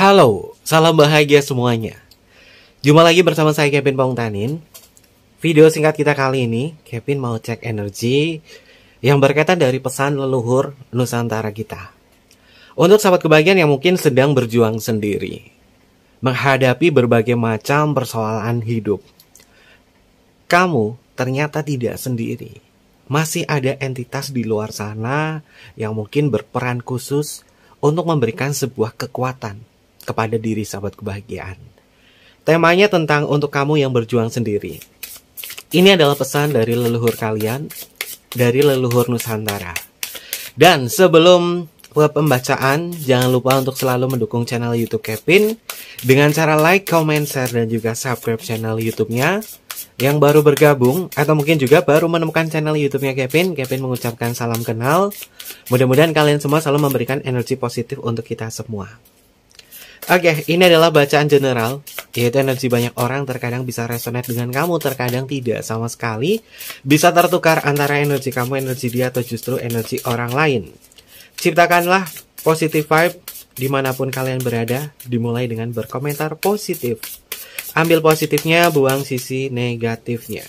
Halo, salam bahagia semuanya. Jumpa lagi bersama saya Kevin Pongtanin. Video singkat kita kali ini, Kevin mau cek energi yang berkaitan dari pesan leluhur Nusantara kita. Untuk sahabat kebahagiaan yang mungkin sedang berjuang sendiri, menghadapi berbagai macam persoalan hidup. Kamu ternyata tidak sendiri. Masih ada entitas di luar sana yang mungkin berperan khusus untuk memberikan sebuah kekuatan kepada diri sahabat kebahagiaan. Temanya tentang untuk kamu yang berjuang sendiri. Ini adalah pesan dari leluhur kalian, dari leluhur Nusantara. Dan sebelum pembacaan, jangan lupa untuk selalu mendukung channel YouTube Kevin dengan cara like, comment, share, dan juga subscribe channel YouTube-nya yang baru bergabung atau mungkin juga baru menemukan channel YouTube-nya Kevin, Kevin mengucapkan salam kenal. Mudah-mudahan kalian semua selalu memberikan energi positif untuk kita semua. Oke, okay, ini adalah bacaan general, yaitu energi banyak orang terkadang bisa resonate dengan kamu, terkadang tidak sama sekali. Bisa tertukar antara energi kamu, energi dia, atau justru energi orang lain. Ciptakanlah positive vibe dimanapun kalian berada, dimulai dengan berkomentar positif. Ambil positifnya, buang sisi negatifnya.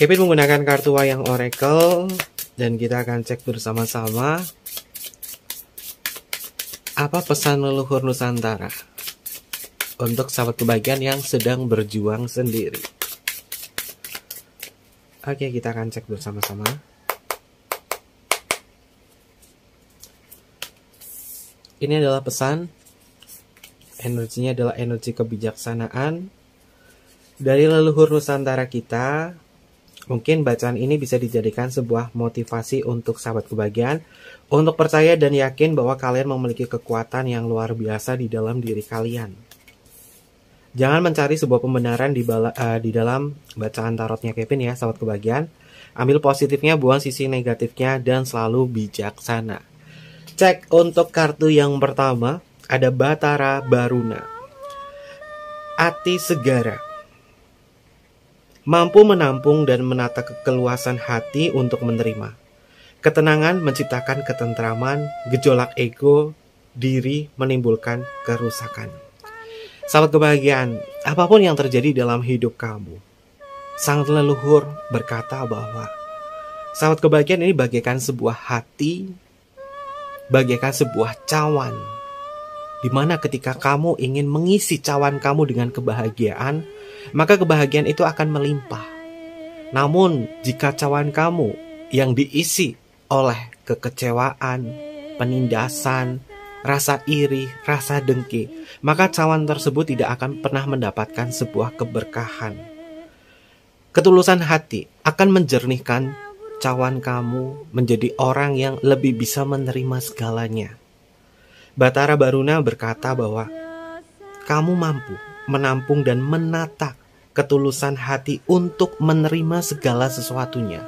Kevin menggunakan kartu wayang Oracle, dan kita akan cek bersama-sama apa pesan leluhur Nusantara untuk sahabat kebahagiaan yang sedang berjuang sendiri? Oke, kita akan cek bersama-sama. Ini adalah pesan. Energinya adalah energi kebijaksanaan dari leluhur Nusantara kita Mungkin bacaan ini bisa dijadikan sebuah motivasi untuk sahabat kebahagiaan untuk percaya dan yakin bahwa kalian memiliki kekuatan yang luar biasa di dalam diri kalian. Jangan mencari sebuah pembenaran di, bala, uh, di dalam bacaan tarotnya Kevin ya, sahabat kebahagiaan. Ambil positifnya, buang sisi negatifnya, dan selalu bijaksana. Cek untuk kartu yang pertama, ada Batara Baruna. Ati Segara mampu menampung dan menata kekeluasan hati untuk menerima. Ketenangan menciptakan ketentraman, gejolak ego, diri menimbulkan kerusakan. Sahabat kebahagiaan, apapun yang terjadi dalam hidup kamu, sang leluhur berkata bahwa sahabat kebahagiaan ini bagaikan sebuah hati, bagaikan sebuah cawan, dimana ketika kamu ingin mengisi cawan kamu dengan kebahagiaan, maka kebahagiaan itu akan melimpah. Namun, jika cawan kamu yang diisi oleh kekecewaan, penindasan, rasa iri, rasa dengki, maka cawan tersebut tidak akan pernah mendapatkan sebuah keberkahan. Ketulusan hati akan menjernihkan cawan kamu menjadi orang yang lebih bisa menerima segalanya. Batara Baruna berkata bahwa kamu mampu menampung dan menata ketulusan hati untuk menerima segala sesuatunya.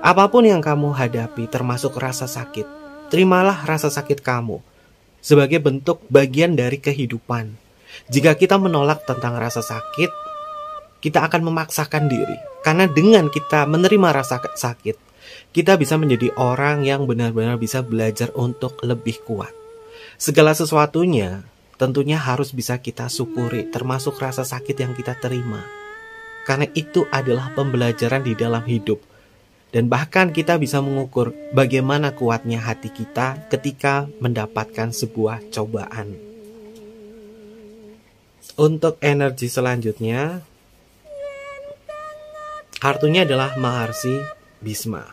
Apapun yang kamu hadapi, termasuk rasa sakit, terimalah rasa sakit kamu sebagai bentuk bagian dari kehidupan. Jika kita menolak tentang rasa sakit, kita akan memaksakan diri karena dengan kita menerima rasa sakit, kita bisa menjadi orang yang benar-benar bisa belajar untuk lebih kuat. Segala sesuatunya tentunya harus bisa kita syukuri, termasuk rasa sakit yang kita terima. Karena itu adalah pembelajaran di dalam hidup. Dan bahkan kita bisa mengukur bagaimana kuatnya hati kita ketika mendapatkan sebuah cobaan. Untuk energi selanjutnya, kartunya adalah Maharsi Bisma.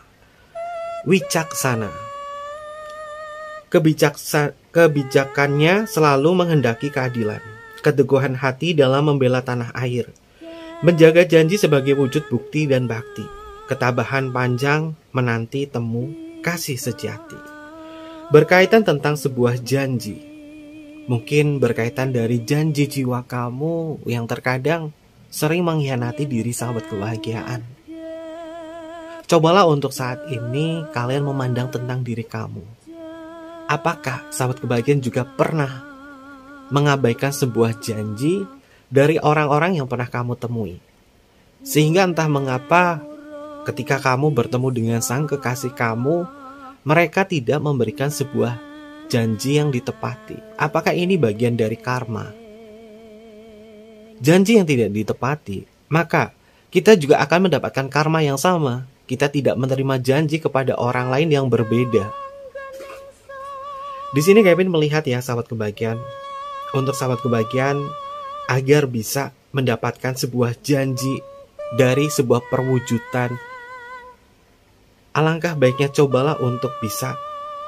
Wicaksana. Kebijaksanaan Kebijakannya selalu menghendaki keadilan, keteguhan hati dalam membela tanah air, menjaga janji sebagai wujud bukti dan bakti, ketabahan panjang menanti temu kasih sejati. Berkaitan tentang sebuah janji, mungkin berkaitan dari janji jiwa kamu yang terkadang sering mengkhianati diri sahabat kebahagiaan. Cobalah untuk saat ini kalian memandang tentang diri kamu apakah sahabat kebahagiaan juga pernah mengabaikan sebuah janji dari orang-orang yang pernah kamu temui? Sehingga entah mengapa ketika kamu bertemu dengan sang kekasih kamu, mereka tidak memberikan sebuah janji yang ditepati. Apakah ini bagian dari karma? Janji yang tidak ditepati, maka kita juga akan mendapatkan karma yang sama. Kita tidak menerima janji kepada orang lain yang berbeda di sini Kevin melihat ya sahabat kebahagiaan untuk sahabat kebahagiaan agar bisa mendapatkan sebuah janji dari sebuah perwujudan alangkah baiknya cobalah untuk bisa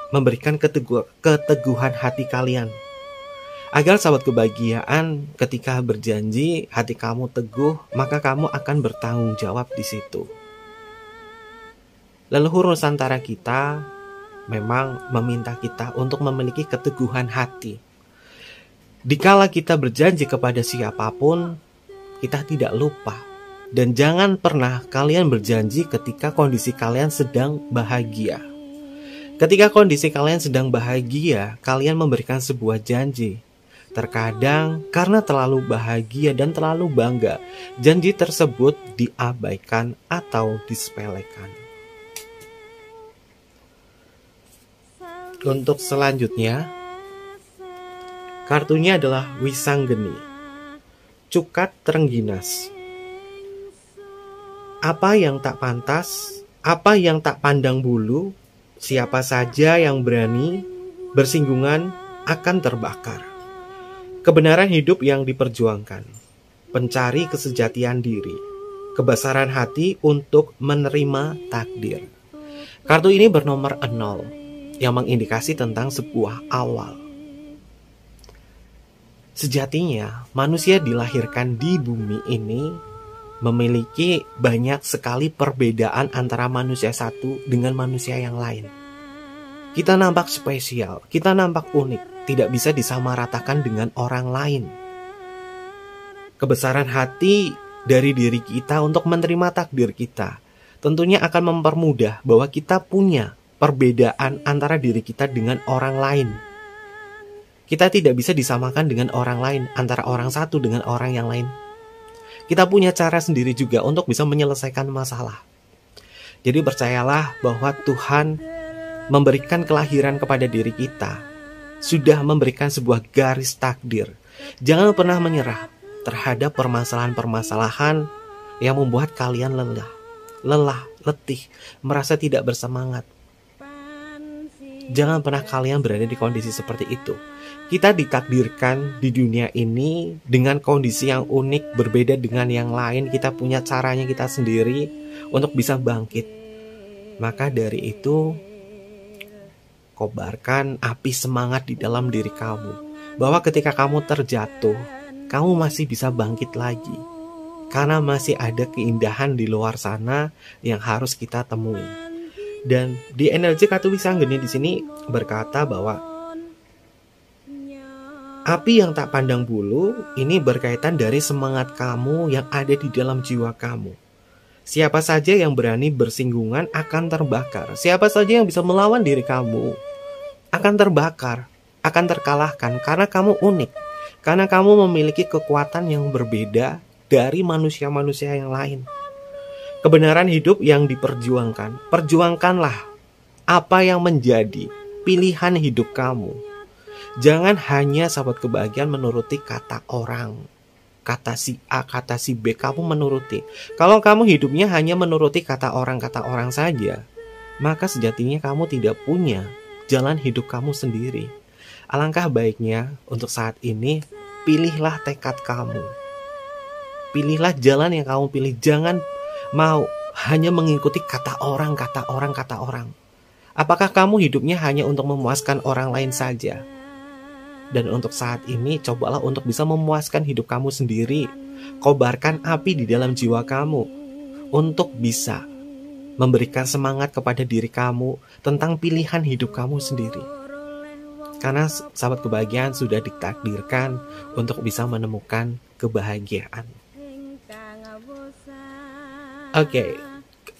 memberikan ketegu keteguhan hati kalian agar sahabat kebahagiaan ketika berjanji hati kamu teguh maka kamu akan bertanggung jawab di situ leluhur nusantara kita memang meminta kita untuk memiliki keteguhan hati. Dikala kita berjanji kepada siapapun, kita tidak lupa. Dan jangan pernah kalian berjanji ketika kondisi kalian sedang bahagia. Ketika kondisi kalian sedang bahagia, kalian memberikan sebuah janji. Terkadang karena terlalu bahagia dan terlalu bangga, janji tersebut diabaikan atau disepelekan. Untuk selanjutnya, kartunya adalah Wisanggeni, Cukat Terengginas. Apa yang tak pantas, apa yang tak pandang bulu, siapa saja yang berani bersinggungan akan terbakar. Kebenaran hidup yang diperjuangkan, pencari kesejatian diri, kebesaran hati untuk menerima takdir. Kartu ini bernomor 0 yang mengindikasi tentang sebuah awal. Sejatinya, manusia dilahirkan di bumi ini memiliki banyak sekali perbedaan antara manusia satu dengan manusia yang lain. Kita nampak spesial, kita nampak unik, tidak bisa disamaratakan dengan orang lain. Kebesaran hati dari diri kita untuk menerima takdir kita tentunya akan mempermudah bahwa kita punya perbedaan antara diri kita dengan orang lain. Kita tidak bisa disamakan dengan orang lain, antara orang satu dengan orang yang lain. Kita punya cara sendiri juga untuk bisa menyelesaikan masalah. Jadi percayalah bahwa Tuhan memberikan kelahiran kepada diri kita, sudah memberikan sebuah garis takdir. Jangan pernah menyerah terhadap permasalahan-permasalahan yang membuat kalian lelah, lelah, letih, merasa tidak bersemangat, Jangan pernah kalian berada di kondisi seperti itu. Kita ditakdirkan di dunia ini dengan kondisi yang unik, berbeda dengan yang lain. Kita punya caranya kita sendiri untuk bisa bangkit. Maka dari itu, kobarkan api semangat di dalam diri kamu. Bahwa ketika kamu terjatuh, kamu masih bisa bangkit lagi. Karena masih ada keindahan di luar sana yang harus kita temui. Dan di NLJ Katuwisanggeni di sini berkata bahwa api yang tak pandang bulu ini berkaitan dari semangat kamu yang ada di dalam jiwa kamu. Siapa saja yang berani bersinggungan akan terbakar. Siapa saja yang bisa melawan diri kamu akan terbakar, akan terkalahkan karena kamu unik. Karena kamu memiliki kekuatan yang berbeda dari manusia-manusia yang lain kebenaran hidup yang diperjuangkan. Perjuangkanlah apa yang menjadi pilihan hidup kamu. Jangan hanya sahabat kebahagiaan menuruti kata orang. Kata si A, kata si B, kamu menuruti. Kalau kamu hidupnya hanya menuruti kata orang-kata orang saja, maka sejatinya kamu tidak punya jalan hidup kamu sendiri. Alangkah baiknya untuk saat ini, pilihlah tekad kamu. Pilihlah jalan yang kamu pilih. Jangan mau hanya mengikuti kata orang, kata orang, kata orang? Apakah kamu hidupnya hanya untuk memuaskan orang lain saja? Dan untuk saat ini, cobalah untuk bisa memuaskan hidup kamu sendiri. Kobarkan api di dalam jiwa kamu untuk bisa memberikan semangat kepada diri kamu tentang pilihan hidup kamu sendiri. Karena sahabat kebahagiaan sudah ditakdirkan untuk bisa menemukan kebahagiaan. Oke, okay.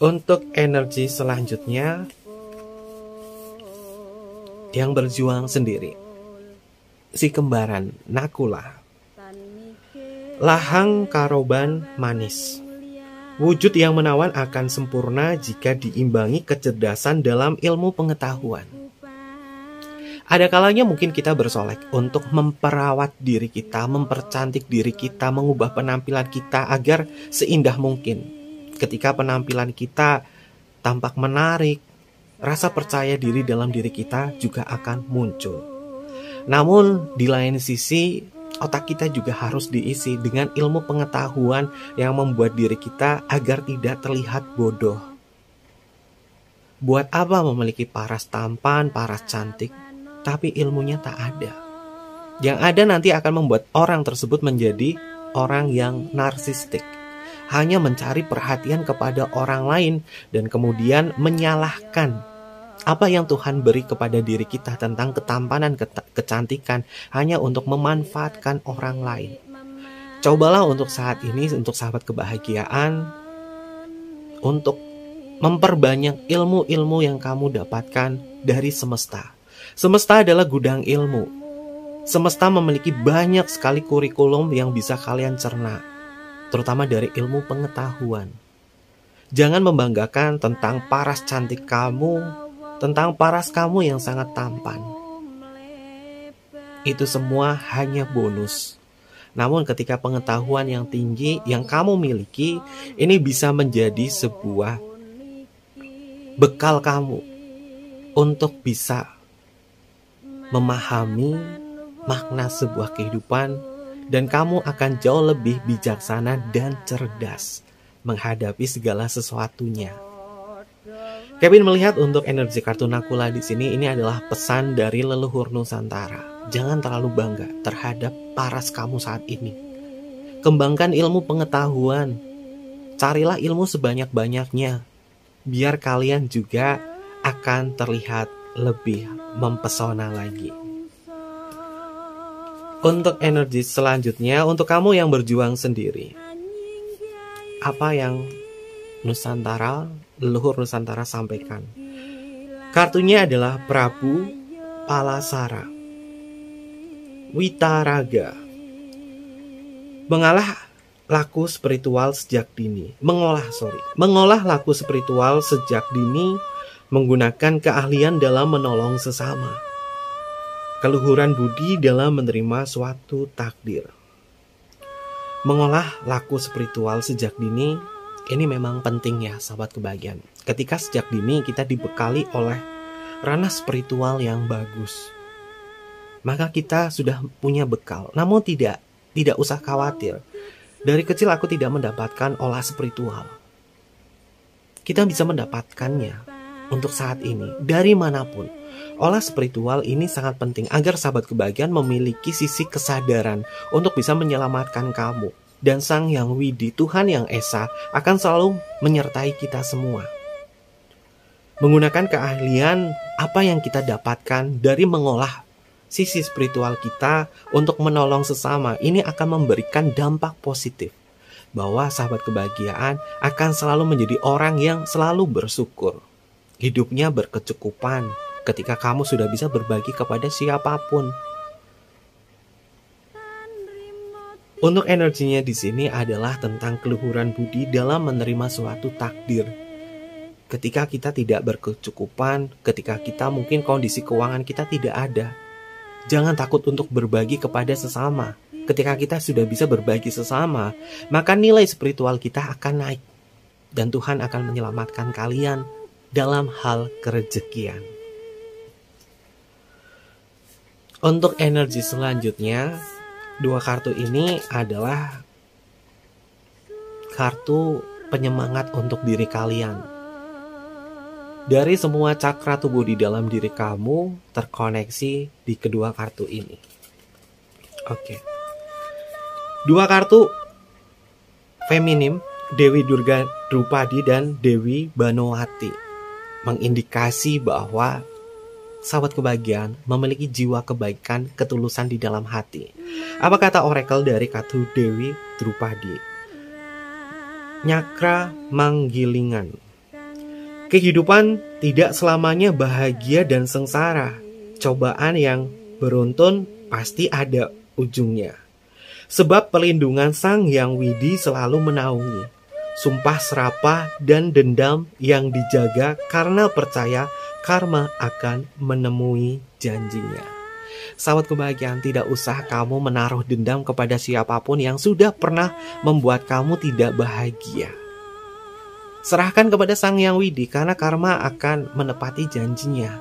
untuk energi selanjutnya yang berjuang sendiri. Si kembaran Nakula. Lahang karoban manis. Wujud yang menawan akan sempurna jika diimbangi kecerdasan dalam ilmu pengetahuan. Ada kalanya mungkin kita bersolek untuk memperawat diri kita, mempercantik diri kita, mengubah penampilan kita agar seindah mungkin ketika penampilan kita tampak menarik, rasa percaya diri dalam diri kita juga akan muncul. Namun, di lain sisi, otak kita juga harus diisi dengan ilmu pengetahuan yang membuat diri kita agar tidak terlihat bodoh. Buat apa memiliki paras tampan, paras cantik, tapi ilmunya tak ada? Yang ada nanti akan membuat orang tersebut menjadi orang yang narsistik hanya mencari perhatian kepada orang lain dan kemudian menyalahkan apa yang Tuhan beri kepada diri kita tentang ketampanan, kecantikan hanya untuk memanfaatkan orang lain. Cobalah untuk saat ini, untuk sahabat kebahagiaan, untuk memperbanyak ilmu-ilmu yang kamu dapatkan dari semesta. Semesta adalah gudang ilmu. Semesta memiliki banyak sekali kurikulum yang bisa kalian cerna terutama dari ilmu pengetahuan. Jangan membanggakan tentang paras cantik kamu, tentang paras kamu yang sangat tampan. Itu semua hanya bonus. Namun ketika pengetahuan yang tinggi yang kamu miliki ini bisa menjadi sebuah bekal kamu untuk bisa memahami makna sebuah kehidupan dan kamu akan jauh lebih bijaksana dan cerdas menghadapi segala sesuatunya. Kevin melihat untuk energi kartu Nakula di sini ini adalah pesan dari leluhur Nusantara. Jangan terlalu bangga terhadap paras kamu saat ini. Kembangkan ilmu pengetahuan. Carilah ilmu sebanyak-banyaknya. Biar kalian juga akan terlihat lebih mempesona lagi. Untuk energi selanjutnya untuk kamu yang berjuang sendiri. Apa yang Nusantara, leluhur Nusantara sampaikan. Kartunya adalah Prabu Palasara. Witaraga. Mengalah laku spiritual sejak dini, mengolah sorry, mengolah laku spiritual sejak dini menggunakan keahlian dalam menolong sesama keluhuran budi dalam menerima suatu takdir. Mengolah laku spiritual sejak dini ini memang penting ya sahabat kebahagiaan. Ketika sejak dini kita dibekali oleh ranah spiritual yang bagus, maka kita sudah punya bekal. Namun tidak, tidak usah khawatir. Dari kecil aku tidak mendapatkan olah spiritual. Kita bisa mendapatkannya untuk saat ini dari manapun Olah spiritual ini sangat penting agar sahabat kebahagiaan memiliki sisi kesadaran untuk bisa menyelamatkan kamu. Dan Sang Yang Widi, Tuhan Yang Esa, akan selalu menyertai kita semua. Menggunakan keahlian apa yang kita dapatkan dari mengolah sisi spiritual kita untuk menolong sesama, ini akan memberikan dampak positif bahwa sahabat kebahagiaan akan selalu menjadi orang yang selalu bersyukur. Hidupnya berkecukupan, ketika kamu sudah bisa berbagi kepada siapapun. Untuk energinya di sini adalah tentang keluhuran budi dalam menerima suatu takdir. Ketika kita tidak berkecukupan, ketika kita mungkin kondisi keuangan kita tidak ada, jangan takut untuk berbagi kepada sesama. Ketika kita sudah bisa berbagi sesama, maka nilai spiritual kita akan naik, dan Tuhan akan menyelamatkan kalian dalam hal kerejekian. Untuk energi selanjutnya, dua kartu ini adalah kartu penyemangat untuk diri kalian. Dari semua cakra tubuh di dalam diri kamu terkoneksi di kedua kartu ini. Oke. Dua kartu feminim Dewi Durga Drupadi dan Dewi Banowati mengindikasi bahwa sahabat kebahagiaan memiliki jiwa kebaikan, ketulusan di dalam hati. Apa kata oracle dari Katu Dewi Drupadi? Nyakra manggilingan. Kehidupan tidak selamanya bahagia dan sengsara. Cobaan yang beruntun pasti ada ujungnya. Sebab pelindungan Sang Yang Widi selalu menaungi. Sumpah serapah dan dendam yang dijaga karena percaya karma akan menemui janjinya. Sahabat kebahagiaan, tidak usah kamu menaruh dendam kepada siapapun yang sudah pernah membuat kamu tidak bahagia. Serahkan kepada Sang Yang Widi karena karma akan menepati janjinya.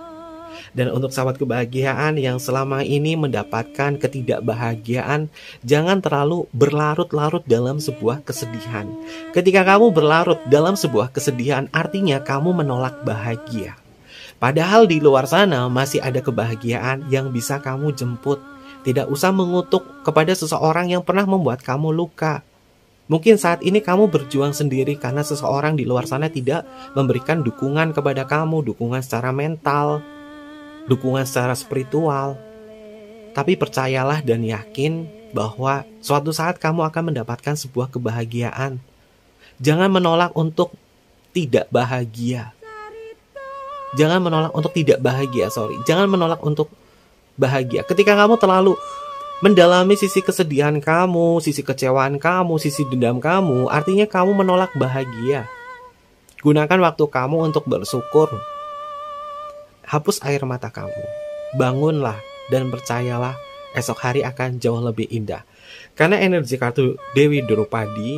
Dan untuk sahabat kebahagiaan yang selama ini mendapatkan ketidakbahagiaan, jangan terlalu berlarut-larut dalam sebuah kesedihan. Ketika kamu berlarut dalam sebuah kesedihan, artinya kamu menolak bahagia. Padahal di luar sana masih ada kebahagiaan yang bisa kamu jemput. Tidak usah mengutuk kepada seseorang yang pernah membuat kamu luka. Mungkin saat ini kamu berjuang sendiri karena seseorang di luar sana tidak memberikan dukungan kepada kamu, dukungan secara mental, dukungan secara spiritual. Tapi percayalah dan yakin bahwa suatu saat kamu akan mendapatkan sebuah kebahagiaan. Jangan menolak untuk tidak bahagia Jangan menolak untuk tidak bahagia, sorry. Jangan menolak untuk bahagia. Ketika kamu terlalu mendalami sisi kesedihan kamu, sisi kecewaan kamu, sisi dendam kamu, artinya kamu menolak bahagia. Gunakan waktu kamu untuk bersyukur. Hapus air mata kamu. Bangunlah dan percayalah esok hari akan jauh lebih indah. Karena energi kartu Dewi Drupadi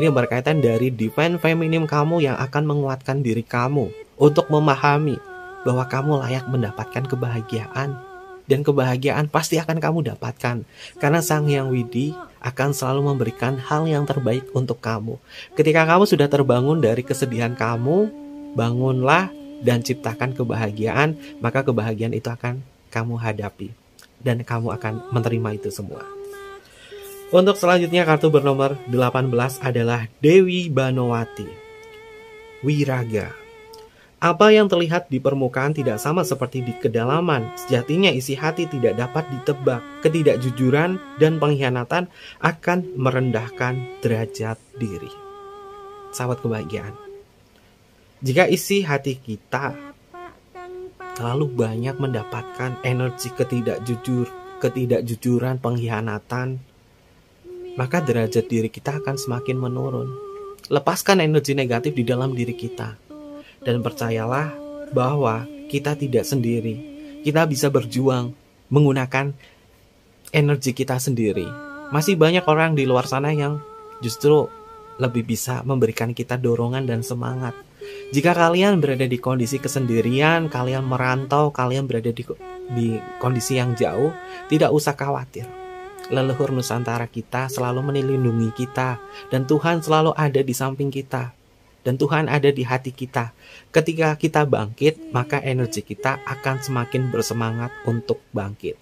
ini berkaitan dari divine feminim kamu yang akan menguatkan diri kamu untuk memahami bahwa kamu layak mendapatkan kebahagiaan dan kebahagiaan pasti akan kamu dapatkan karena Sang Hyang Widi akan selalu memberikan hal yang terbaik untuk kamu. Ketika kamu sudah terbangun dari kesedihan kamu, bangunlah dan ciptakan kebahagiaan, maka kebahagiaan itu akan kamu hadapi dan kamu akan menerima itu semua. Untuk selanjutnya kartu bernomor 18 adalah Dewi Banowati. Wiraga apa yang terlihat di permukaan tidak sama seperti di kedalaman. Sejatinya isi hati tidak dapat ditebak. Ketidakjujuran dan pengkhianatan akan merendahkan derajat diri. Sahabat kebahagiaan. Jika isi hati kita terlalu banyak mendapatkan energi ketidakjujur, ketidakjujuran, pengkhianatan, maka derajat diri kita akan semakin menurun. Lepaskan energi negatif di dalam diri kita dan percayalah bahwa kita tidak sendiri. Kita bisa berjuang menggunakan energi kita sendiri. Masih banyak orang di luar sana yang justru lebih bisa memberikan kita dorongan dan semangat. Jika kalian berada di kondisi kesendirian, kalian merantau, kalian berada di, di kondisi yang jauh, tidak usah khawatir. Leluhur Nusantara kita selalu melindungi kita, dan Tuhan selalu ada di samping kita dan Tuhan ada di hati kita. Ketika kita bangkit, maka energi kita akan semakin bersemangat untuk bangkit.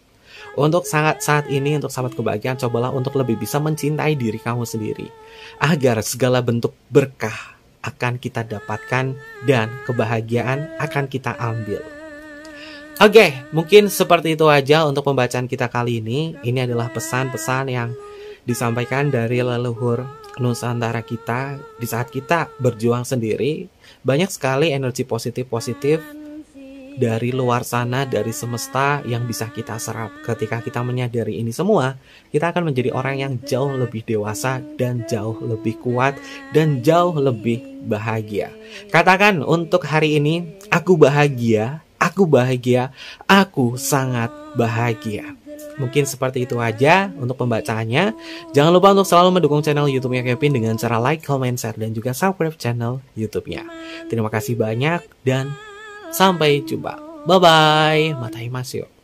Untuk saat saat ini, untuk sahabat kebahagiaan, cobalah untuk lebih bisa mencintai diri kamu sendiri, agar segala bentuk berkah akan kita dapatkan dan kebahagiaan akan kita ambil. Oke, okay, mungkin seperti itu aja untuk pembacaan kita kali ini. Ini adalah pesan-pesan yang disampaikan dari leluhur Nusantara kita di saat kita berjuang sendiri banyak sekali energi positif-positif dari luar sana dari semesta yang bisa kita serap ketika kita menyadari ini semua kita akan menjadi orang yang jauh lebih dewasa dan jauh lebih kuat dan jauh lebih bahagia katakan untuk hari ini aku bahagia aku bahagia aku sangat bahagia Mungkin seperti itu aja untuk pembacaannya. Jangan lupa untuk selalu mendukung channel YouTube-nya Kevin dengan cara like, comment, share, dan juga subscribe channel YouTube-nya. Terima kasih banyak dan sampai jumpa. Bye-bye. Matai Mas